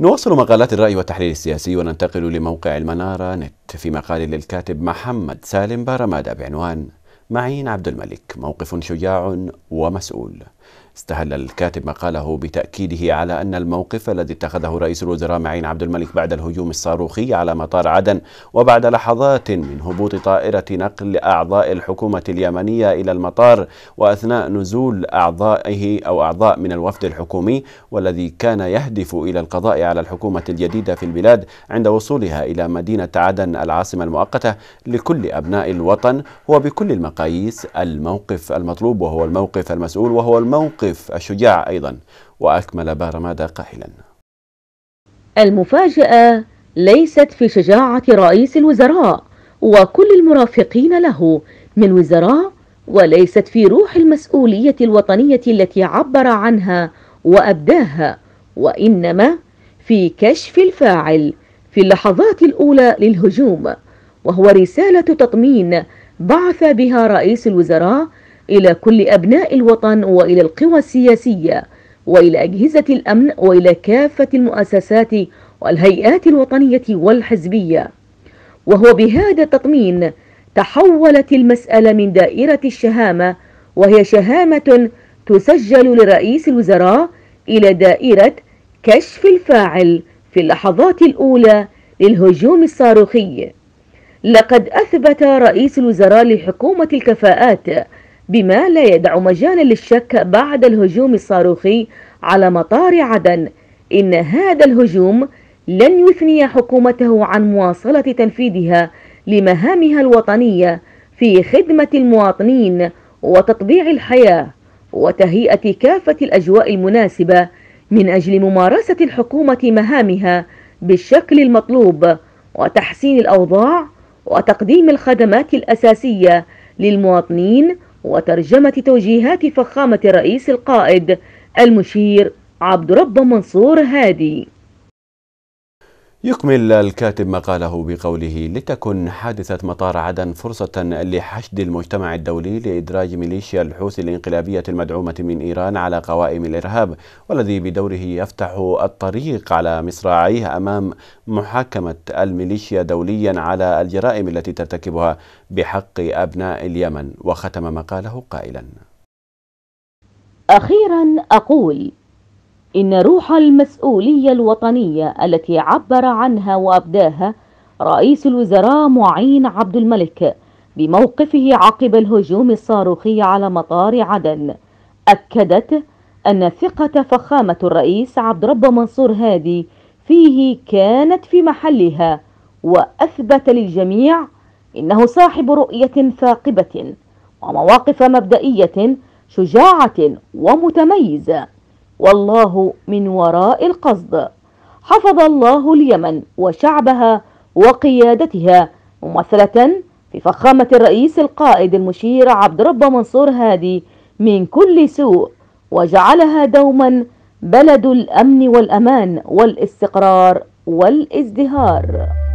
نواصل مقالات الرأي والتحليل السياسي وننتقل لموقع المنارة نت في مقال للكاتب محمد سالم بارمادة بعنوان معين عبد الملك موقف شجاع ومسؤول استهل الكاتب مقاله بتأكيده على أن الموقف الذي اتخذه رئيس الوزراء معين عبد الملك بعد الهجوم الصاروخي على مطار عدن وبعد لحظات من هبوط طائرة نقل أعضاء الحكومة اليمنية إلى المطار وأثناء نزول أعضائه أو أعضاء من الوفد الحكومي والذي كان يهدف إلى القضاء على الحكومة الجديدة في البلاد عند وصولها إلى مدينة عدن العاصمة المؤقتة لكل أبناء الوطن هو بكل المقاييس الموقف المطلوب وهو الموقف المسؤول وهو الموقف الموقف الشجاع أيضا وأكمل بارمادا قائلا المفاجأة ليست في شجاعة رئيس الوزراء وكل المرافقين له من وزراء وليست في روح المسؤولية الوطنية التي عبر عنها وأبداها وإنما في كشف الفاعل في اللحظات الأولى للهجوم وهو رسالة تطمين بعث بها رئيس الوزراء إلى كل أبناء الوطن وإلى القوى السياسية وإلى أجهزة الأمن وإلى كافة المؤسسات والهيئات الوطنية والحزبية وهو بهذا التطمين تحولت المسألة من دائرة الشهامة وهي شهامة تسجل لرئيس الوزراء إلى دائرة كشف الفاعل في اللحظات الأولى للهجوم الصاروخي لقد أثبت رئيس الوزراء لحكومة الكفاءات بما لا يدع مجالا للشك بعد الهجوم الصاروخي على مطار عدن إن هذا الهجوم لن يثني حكومته عن مواصلة تنفيذها لمهامها الوطنية في خدمة المواطنين وتطبيع الحياة وتهيئة كافة الأجواء المناسبة من أجل ممارسة الحكومة مهامها بالشكل المطلوب وتحسين الأوضاع وتقديم الخدمات الأساسية للمواطنين وترجمة توجيهات فخامة الرئيس القائد المشير عبد رب منصور هادي يكمل الكاتب مقاله بقوله لتكن حادثة مطار عدن فرصة لحشد المجتمع الدولي لإدراج ميليشيا الحوثي الانقلابية المدعومة من إيران على قوائم الإرهاب والذي بدوره يفتح الطريق على مصراعيه أمام محاكمة الميليشيا دوليا على الجرائم التي ترتكبها بحق أبناء اليمن وختم مقاله قائلا أخيرا أقول إن روح المسؤولية الوطنية التي عبر عنها وأبداها رئيس الوزراء معين عبد الملك بموقفه عقب الهجوم الصاروخي على مطار عدن أكدت أن ثقة فخامة الرئيس عبد رب منصور هادي فيه كانت في محلها وأثبت للجميع إنه صاحب رؤية ثاقبة ومواقف مبدئية شجاعة ومتميزة والله من وراء القصد حفظ الله اليمن وشعبها وقيادتها ممثلة في فخامة الرئيس القائد المشير عبد رب منصور هادي من كل سوء وجعلها دوما بلد الأمن والأمان والاستقرار والازدهار